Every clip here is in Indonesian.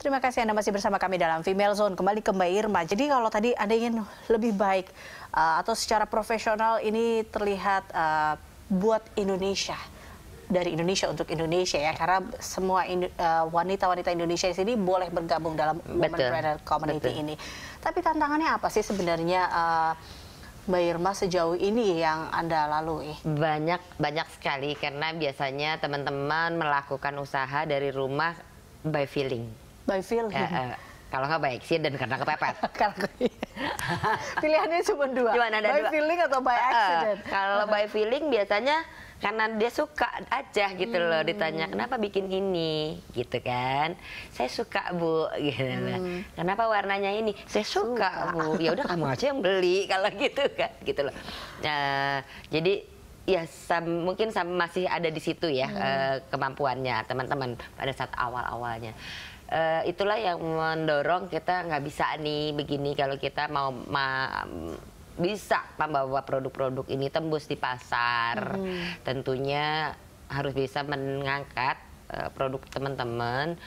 Terima kasih Anda masih bersama kami dalam Female Zone. Kembali ke Mbak Irma. Jadi kalau tadi Anda ingin lebih baik uh, atau secara profesional ini terlihat uh, buat Indonesia dari Indonesia untuk Indonesia ya karena semua eh, wanita-wanita uh, Indonesia di sini boleh bergabung dalam womenpreneur community Betul. ini. Tapi tantangannya apa sih sebenarnya uh, Mbak Irma sejauh ini yang Anda lalui? Banyak banyak sekali karena biasanya teman-teman melakukan usaha dari rumah by feeling by feeling. Uh, eh, uh. Eh, kalau nggak by accident karena kepepet. Pilihannya cuma dua. Cuma ada by dua. feeling atau by eh, accident. Uh, kalau by feeling biasanya karena dia suka aja gitu hmm. loh ditanya kenapa bikin ini gitu kan saya suka bu gitu hmm. kenapa warnanya ini saya suka, suka. bu ya udah kamu aja yang beli kalau gitu kan gitu loh uh, jadi ya sam, mungkin sam, masih ada di situ ya hmm. kemampuannya teman-teman pada saat awal-awalnya uh, itulah yang mendorong kita nggak bisa nih begini kalau kita mau ma bisa membawa produk-produk ini tembus di pasar. Hmm. Tentunya harus bisa mengangkat uh, produk teman-teman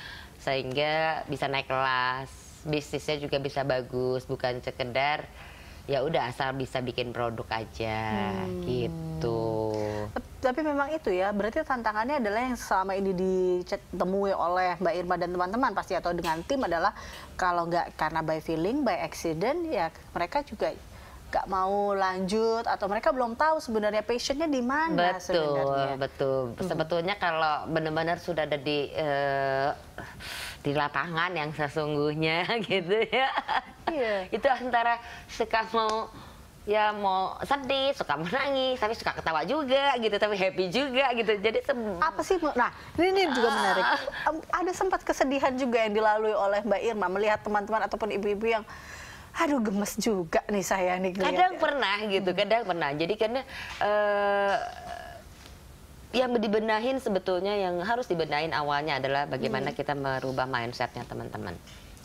sehingga bisa naik kelas. Bisnisnya juga bisa bagus, bukan sekedar ya udah asal bisa bikin produk aja hmm. gitu. Tapi memang itu ya, berarti tantangannya adalah yang selama ini ditemui oleh Mbak Irma dan teman-teman pasti atau dengan tim adalah kalau nggak karena by feeling, by accident ya mereka juga nggak mau lanjut atau mereka belum tahu sebenarnya passionnya di mana betul, sebenarnya. Betul, betul. Hmm. Sebetulnya kalau benar-benar sudah ada di uh, di lapangan yang sesungguhnya gitu ya. Iya. Itu antara suka mau ya mau sedih, suka menangis, tapi suka ketawa juga gitu, tapi happy juga gitu. Jadi apa sih? Nah, ini, ini juga uh, menarik. Ada sempat kesedihan juga yang dilalui oleh Mbak Irma melihat teman-teman ataupun ibu-ibu yang aduh gemes juga nih saya nih. Kadang ya. pernah gitu, hmm. kadang pernah. Jadi karena uh, yang dibenahin sebetulnya yang harus dibenahin awalnya adalah bagaimana hmm. kita merubah mindsetnya teman-teman.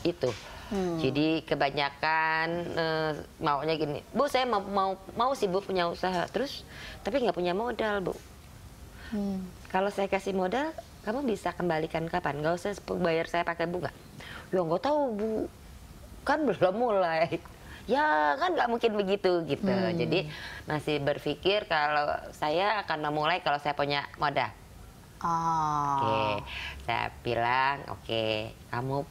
Itu. Hmm. Jadi kebanyakan uh, maunya gini, bu saya mau mau, mau sih bu punya usaha terus, tapi nggak punya modal bu. Hmm. Kalau saya kasih modal, kamu bisa kembalikan kapan? Gak usah bayar saya pakai bunga. Ya nggak tahu bu, kan belum mulai. Ya kan nggak mungkin begitu gitu. Hmm. Jadi masih berpikir kalau saya akan memulai kalau saya punya modal. Oh. Oke, okay. saya bilang oke, okay, kamu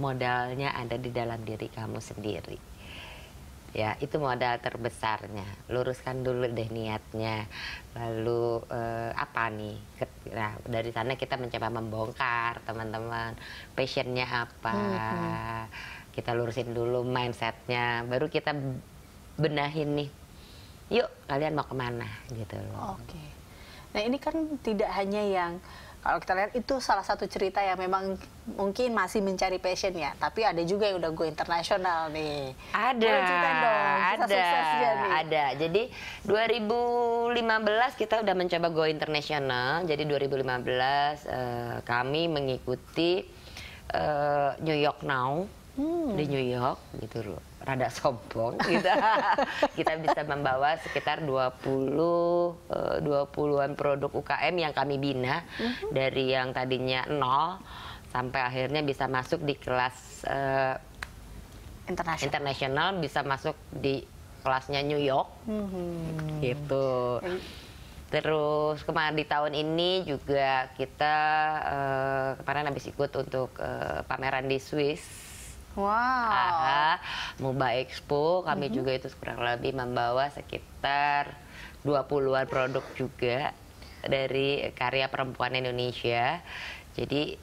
modalnya ada di dalam diri kamu sendiri. Ya, itu modal terbesarnya. Luruskan dulu deh niatnya. Lalu eh, apa nih? Nah, dari sana kita mencoba membongkar teman-teman passionnya apa. Hmm. Kita lurusin dulu mindsetnya. Baru kita benahin nih. Yuk, kalian mau kemana gitu loh. Oke. Okay. Nah, ini kan tidak hanya yang kalau kita lihat itu salah satu cerita yang memang mungkin masih mencari passion ya tapi ada juga yang udah go internasional nih ada dong, ada nih. ada jadi 2015 kita udah mencoba go internasional jadi 2015 uh, eh, kami mengikuti uh, New York Now hmm. di New York gitu loh rada sombong gitu. kita bisa membawa sekitar 20 20-an eh, produk UKM yang kami bina hmm. dari yang tadinya nol sampai akhirnya bisa masuk di kelas uh, internasional. bisa masuk di kelasnya New York hmm. gitu. Terus kemarin di tahun ini juga kita uh, kemarin habis ikut untuk uh, pameran di Swiss Wow. Uh, Muba Expo kami mm -hmm. juga itu kurang lebih membawa sekitar 20-an produk juga dari karya perempuan Indonesia. Jadi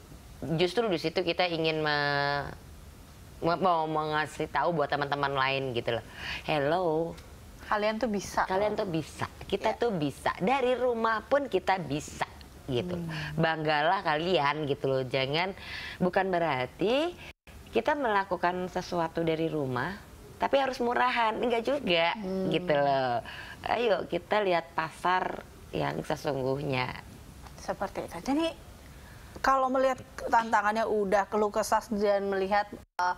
justru di situ kita ingin me mau mengasih tahu buat teman-teman lain gitu loh. Hello, kalian tuh bisa. Kalian tuh bisa. Kita yeah. tuh bisa. Dari rumah pun kita bisa gitu. Hmm. Banggalah kalian gitu loh. Jangan bukan berarti kita melakukan sesuatu dari rumah tapi harus murahan enggak juga hmm. gitu loh ayo kita lihat pasar yang sesungguhnya seperti itu jadi kalau melihat tantangannya udah keluh kesah dan melihat uh,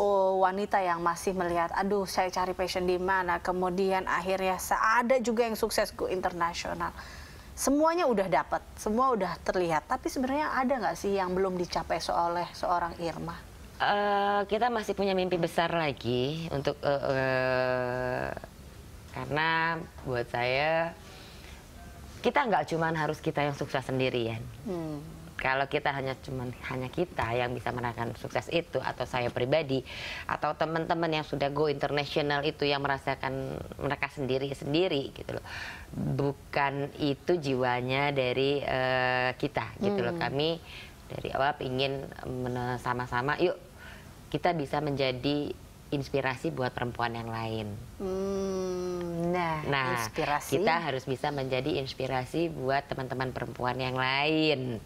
oh, wanita yang masih melihat, aduh saya cari passion di mana, kemudian akhirnya ada juga yang sukses go internasional. Semuanya udah dapat, semua udah terlihat, tapi sebenarnya ada nggak sih yang belum dicapai oleh seorang Irma? Eh, kita masih punya mimpi besar lagi untuk uh, uh, karena buat saya kita nggak cuma harus kita yang sukses sendirian. Hmm. Kalau kita hanya cuman hanya kita yang bisa merasakan sukses itu atau saya pribadi atau teman-teman yang sudah go internasional itu yang merasakan mereka sendiri sendiri gitu loh. Bukan itu jiwanya dari uh, kita gitu hmm. loh. Kami dari awal ingin sama-sama yuk kita bisa menjadi inspirasi buat perempuan yang lain. Hmm, nah, nah inspirasi. kita harus bisa menjadi inspirasi buat teman-teman perempuan yang lain.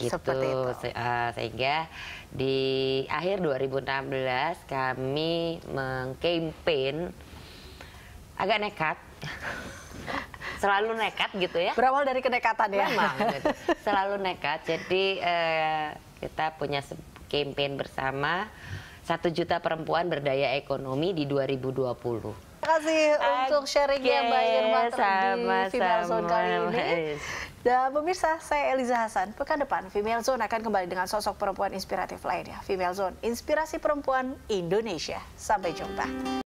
Gitu. Seperti itu. Se uh, sehingga di akhir 2016 kami mengkampanye agak nekat. selalu nekat gitu ya. Berawal dari kenekatan ya. Memang, selalu nekat. Jadi uh, kita punya campaign bersama satu juta perempuan berdaya ekonomi di 2020 Terima kasih okay. untuk sharingnya Mbak Irma sama, di Female sama, Zone kali ini. Dan pemirsa, saya Eliza Hasan. Pekan depan Female Zone akan kembali dengan sosok perempuan inspiratif lainnya. Female Zone, inspirasi perempuan Indonesia. Sampai jumpa.